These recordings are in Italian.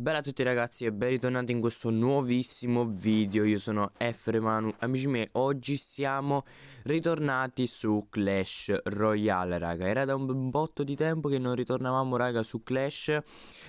Bella a tutti ragazzi e ben ritornati in questo nuovissimo video, io sono Efremanu, amici miei, oggi siamo ritornati su Clash Royale raga, era da un botto di tempo che non ritornavamo raga su Clash,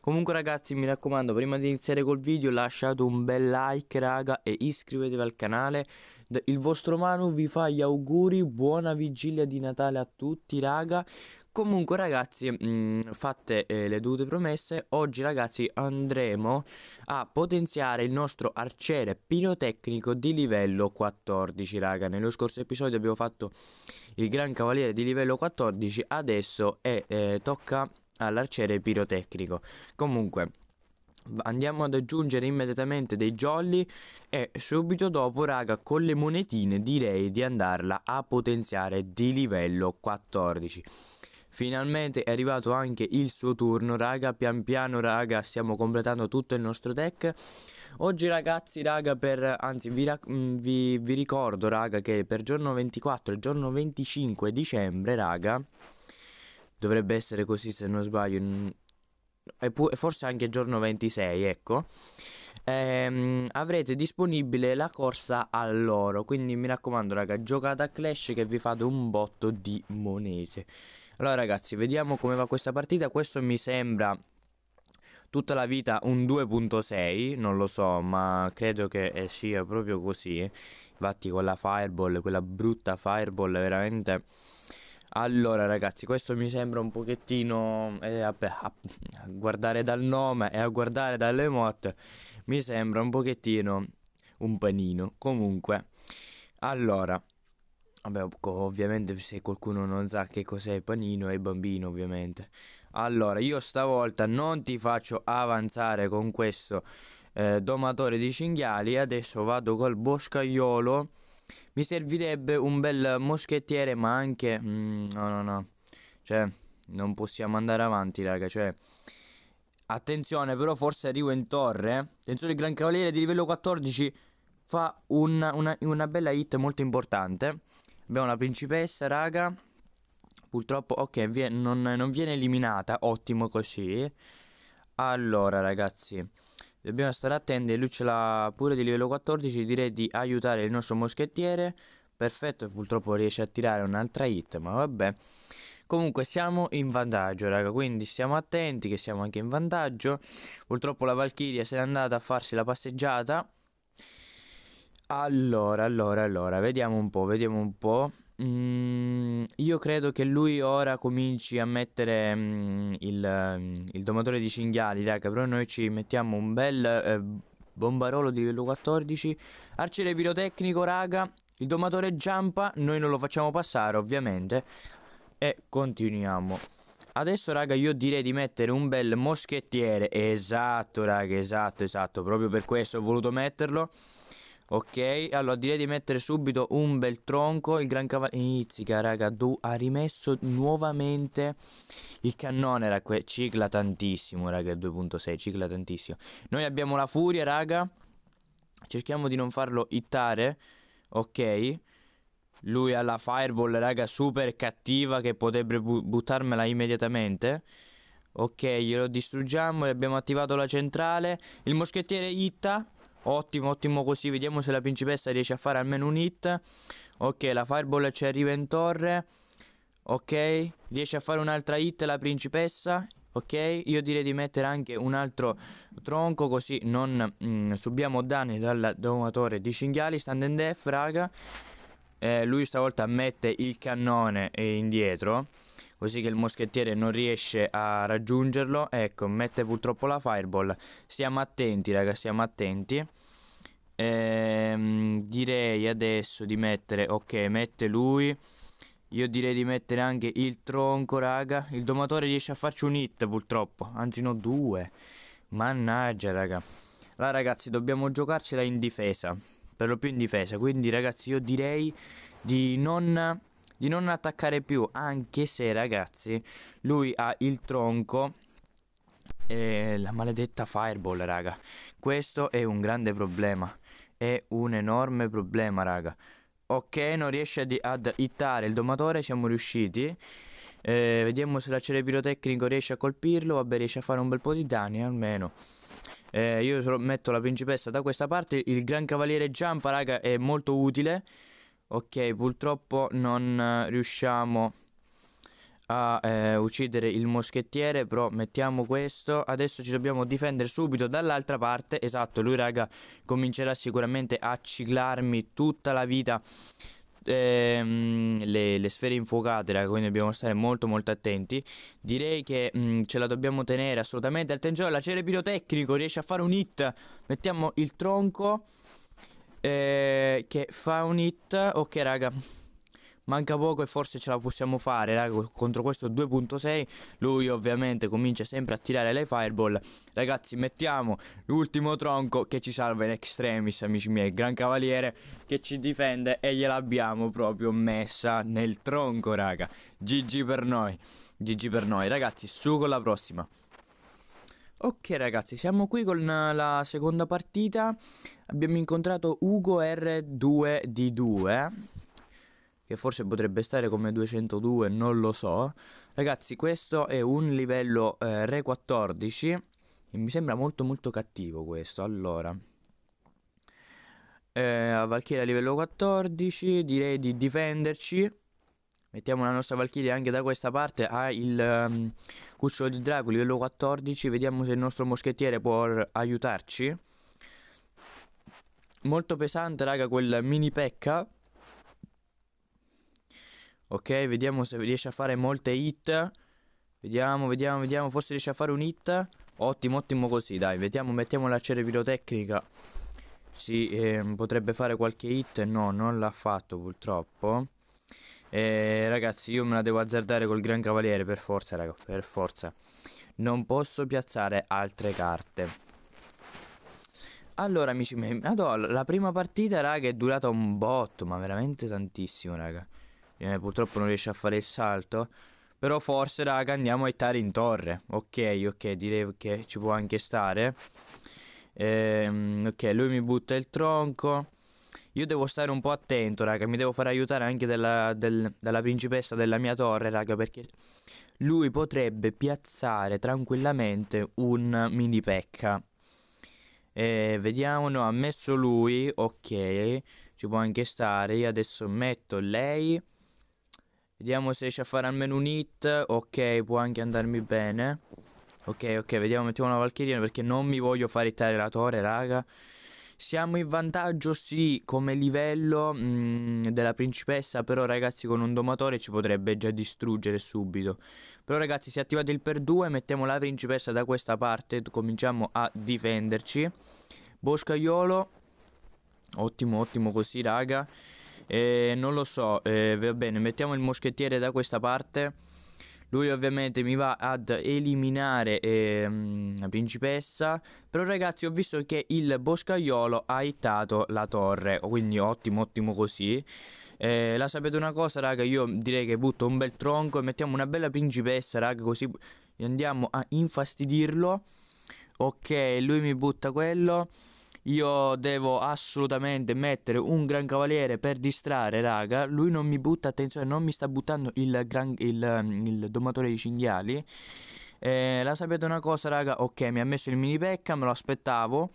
comunque ragazzi mi raccomando prima di iniziare col video lasciate un bel like raga e iscrivetevi al canale, il vostro Manu vi fa gli auguri, buona vigilia di Natale a tutti raga, Comunque ragazzi, mh, mm, fatte eh, le dovute promesse, oggi ragazzi andremo a potenziare il nostro arciere pirotecnico di livello 14 raga. Nello scorso episodio abbiamo fatto il gran cavaliere di livello 14, adesso è, eh, tocca all'arciere pirotecnico. Comunque... Andiamo ad aggiungere immediatamente dei jolly e subito dopo raga con le monetine direi di andarla a potenziare di livello 14 Finalmente è arrivato anche il suo turno raga, pian piano raga stiamo completando tutto il nostro deck Oggi ragazzi raga per, anzi vi, mm, vi, vi ricordo raga che per giorno 24 e giorno 25 dicembre raga Dovrebbe essere così se non sbaglio e forse anche giorno 26 ecco ehm, avrete disponibile la corsa all'oro quindi mi raccomando raga giocate a clash che vi fate un botto di monete allora ragazzi, vediamo come va questa partita. Questo mi sembra tutta la vita un 2.6, non lo so, ma credo che eh, sia proprio così. Infatti quella fireball, quella brutta fireball, veramente... Allora ragazzi, questo mi sembra un pochettino, eh, vabbè, a, a guardare dal nome e a guardare dalle motte, mi sembra un pochettino un panino. Comunque, allora, Vabbè, ovviamente se qualcuno non sa che cos'è il panino è bambino, ovviamente. Allora, io stavolta non ti faccio avanzare con questo eh, domatore di cinghiali. Adesso vado col boscaiolo. Mi servirebbe un bel moschettiere, ma anche... Mm, no, no, no. Cioè, non possiamo andare avanti, raga. Cioè... Attenzione, però forse arrivo in torre. Attenzione, il Gran Cavaliere di livello 14 fa una, una, una bella hit molto importante. Abbiamo la principessa, raga. Purtroppo, ok, viene, non, non viene eliminata. Ottimo così. Allora, ragazzi. Dobbiamo stare attenti. Lui ce l'ha pure di livello 14. Direi di aiutare il nostro moschettiere. Perfetto, purtroppo riesce a tirare un'altra hit, ma vabbè. Comunque siamo in vantaggio, raga, quindi stiamo attenti che siamo anche in vantaggio. Purtroppo la Valkyria se n'è andata a farsi la passeggiata. Allora, allora, allora, vediamo un po', vediamo un po'. Mm, io credo che lui ora cominci a mettere mm, il, mm, il, domatore di cinghiali, raga, però noi ci mettiamo un bel eh, bombarolo di livello 14, arciere pirotecnico, raga, il domatore giampa, noi non lo facciamo passare ovviamente, e continuiamo. Adesso raga io direi di mettere un bel moschettiere, esatto raga, esatto, esatto, proprio per questo ho voluto metterlo. Ok, allora direi di mettere subito un bel tronco. Il gran cavallo... Izzica, raga. Du ha rimesso nuovamente il cannone. Raga. Cicla tantissimo, raga. 2.6. Cicla tantissimo. Noi abbiamo la furia, raga. Cerchiamo di non farlo hittare, Ok. Lui ha la fireball, raga. Super cattiva. Che potrebbe bu buttarmela immediatamente. Ok, glielo distruggiamo. E abbiamo attivato la centrale. Il moschettiere itta. Ottimo, ottimo così. Vediamo se la principessa riesce a fare almeno un hit. Ok, la fireball ci arriva in torre. Ok, riesce a fare un'altra hit la principessa. Ok, io direi di mettere anche un altro tronco così non mm, subiamo danni dal domatore di cinghiali. Stand and death, raga eh, lui stavolta mette il cannone eh, indietro così che il moschettiere non riesce a raggiungerlo ecco mette purtroppo la fireball siamo attenti raga siamo attenti ehm, direi adesso di mettere ok mette lui io direi di mettere anche il tronco raga il domatore riesce a farci un hit purtroppo anzi no due mannaggia raga là ragazzi dobbiamo giocarcela in difesa per lo più in difesa. Quindi ragazzi io direi di non, di non attaccare più, anche se ragazzi lui ha il tronco e la maledetta fireball raga. Questo è un grande problema, è un enorme problema raga. Ok, non riesce ad, ad hittare il domatore, siamo riusciti. Eh, vediamo se l'acciere pirotecnico riesce a colpirlo. Vabbè, riesce a fare un bel po' di danni almeno. Eh, io metto la principessa da questa parte. Il gran cavaliere Giampa, raga, è molto utile. Ok, purtroppo non riusciamo a eh, uccidere il moschettiere, però mettiamo questo. Adesso ci dobbiamo difendere subito dall'altra parte. Esatto, lui raga comincerà sicuramente a ciclarmi tutta la vita ehm, le, le, sfere infuocate, quindi dobbiamo stare molto molto attenti. Direi che mh, mm, ce la dobbiamo tenere assolutamente. Attenzione, l'acere pirotecnico riesce a fare un hit. Mettiamo il tronco eh, che fa un hit. Ok raga, manca poco e forse ce la possiamo fare raga, contro questo 2.6 lui ovviamente comincia sempre a tirare le fireball ragazzi mettiamo l'ultimo tronco che ci salva in extremis amici miei gran cavaliere che ci difende e gliel'abbiamo proprio messa nel tronco raga GG per noi GG per noi ragazzi su con la prossima Ok ragazzi, siamo qui con eh, la seconda partita. Abbiamo incontrato Ugo R2D2 che forse potrebbe stare come 202, non lo so. Ragazzi, questo è un livello eh, Re 14 e mi sembra molto molto cattivo questo. Allora, eh, Valchiria livello 14, direi di difenderci. Mettiamo la nostra Valchiria anche da questa parte. Ha ah, il um, cucciolo di drago livello 14. Vediamo se il nostro moschettiere può aiutarci. Molto pesante, raga, quel mini pecca. Ok, vediamo se riesce a fare molte hit. Vediamo, vediamo, vediamo. Forse riesce a fare un hit. Ottimo, ottimo così, dai. Vediamo, mettiamo la cerebirotecnica. Sì, eh, potrebbe fare qualche hit. No, non l'ha fatto purtroppo. Eh, ragazzi, io me la devo azzardare col Gran Cavaliere, per forza, raga, per forza. Non posso piazzare altre carte. Allora, amici miei, la prima partita, raga, è durata un botto, ma veramente tantissimo, raga eh, purtroppo non riesce a fare il salto. Però forse, raga, andiamo a ittare in torre. Ok, ok, direi che ci può anche stare. Ehm, ok, lui mi butta il tronco. Io devo stare un po' attento, raga. Mi devo far aiutare anche della, del, dalla principessa della mia torre, raga. Perché lui potrebbe piazzare tranquillamente un mini pecca. Eh, vediamo, no, ha messo lui, ok, ci può anche stare. Io adesso metto lei Vediamo se riesce a fare almeno un hit. Ok, può anche andarmi bene. Ok, ok, vediamo, mettiamo una Valkyria perché non mi voglio far hittare la torre, raga. Siamo in vantaggio, sì, come livello mh, mm, della principessa, però ragazzi con un domatore ci potrebbe già distruggere subito. Però ragazzi, si è attivato il per 2, mettiamo la principessa da questa parte, cominciamo a difenderci. Boscaiolo, ottimo, ottimo così, raga. Eh, non lo so, eh, va bene, mettiamo il moschettiere da questa parte. Lui ovviamente mi va ad eliminare ehm, la principessa. Però ragazzi ho visto che il boscaiolo ha ittato la torre. Quindi ottimo, ottimo così. Eh, la sapete una cosa raga, io direi che butto un bel tronco e mettiamo una bella principessa raga così andiamo a infastidirlo. Ok, lui mi butta quello. Io devo assolutamente mettere un gran cavaliere per distrarre, raga. Lui non mi butta, attenzione, non mi sta buttando il, gran, il, ehm, il domatore di cinghiali. Eh, la sapete una cosa, raga? Ok, mi ha messo il mini pecca, me lo aspettavo.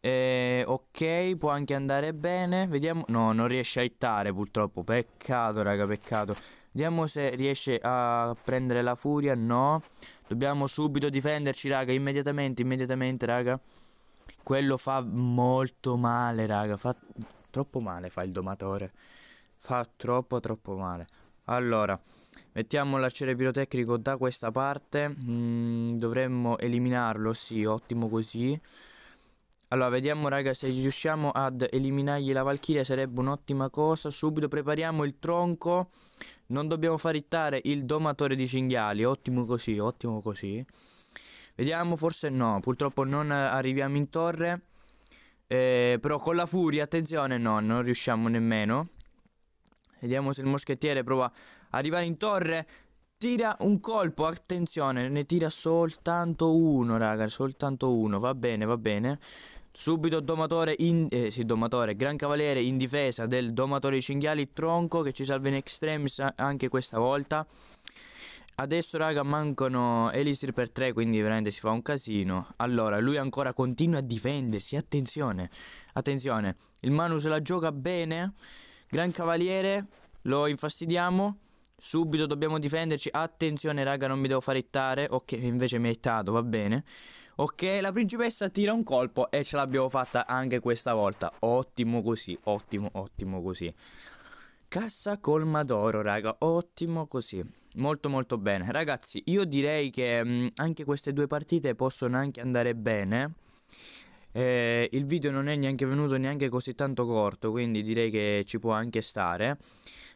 Eh, ok, può anche andare bene. Vediamo. No, non riesce a hittare purtroppo. Peccato, raga, peccato. Vediamo se riesce a prendere la furia. No. Dobbiamo subito difenderci, raga. Immediatamente, immediatamente, raga. Quello fa molto male, raga. Fa troppo male, fa il domatore. Fa troppo, troppo male. Allora, mettiamo l'arciere pirotecnico da questa parte. Mm, dovremmo eliminarlo, sì, ottimo così. Allora, vediamo raga se riusciamo ad eliminargli la Valchiria sarebbe un'ottima cosa. Subito prepariamo il tronco. Non dobbiamo far ittare il domatore di cinghiali. Ottimo così, ottimo così. Vediamo, forse no. Purtroppo non arriviamo in torre. Eh, però con la furia, attenzione, no, non riusciamo nemmeno. Vediamo se il moschettiere prova ad arrivare in torre. Tira un colpo, attenzione, ne tira soltanto uno, raga, soltanto uno. Va bene, va bene. Subito domatore, in, eh, sì, domatore, gran cavaliere in difesa del domatore di cinghiali, tronco che ci salva in extremis anche questa volta. Adesso raga mancano Elisir per 3 quindi veramente si fa un casino Allora lui ancora continua a difendersi Attenzione Attenzione Il Manu se la gioca bene Gran cavaliere Lo infastidiamo Subito dobbiamo difenderci Attenzione raga non mi devo fare ittare Ok invece mi ha ittato va bene Ok la principessa tira un colpo E ce l'abbiamo fatta anche questa volta Ottimo così Ottimo ottimo così Cassa colma d'oro, raga, ottimo così, molto molto bene. Ragazzi, io direi che mh, mm, anche queste due partite possono anche andare bene. Eh, il video non è neanche venuto neanche così tanto corto, quindi direi che ci può anche stare.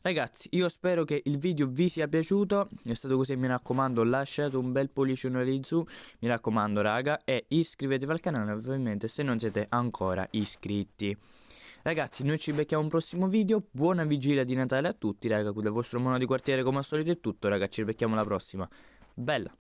Ragazzi, io spero che il video vi sia piaciuto, è stato così, mi raccomando lasciate un bel pollicino lì su, mi raccomando raga, e iscrivetevi al canale ovviamente se non siete ancora iscritti. Ragazzi, noi ci becchiamo un prossimo video. Buona vigilia di Natale a tutti, raga. Qui dal vostro mono di quartiere, come al solito, è tutto, raga. Ci becchiamo alla prossima. Bella.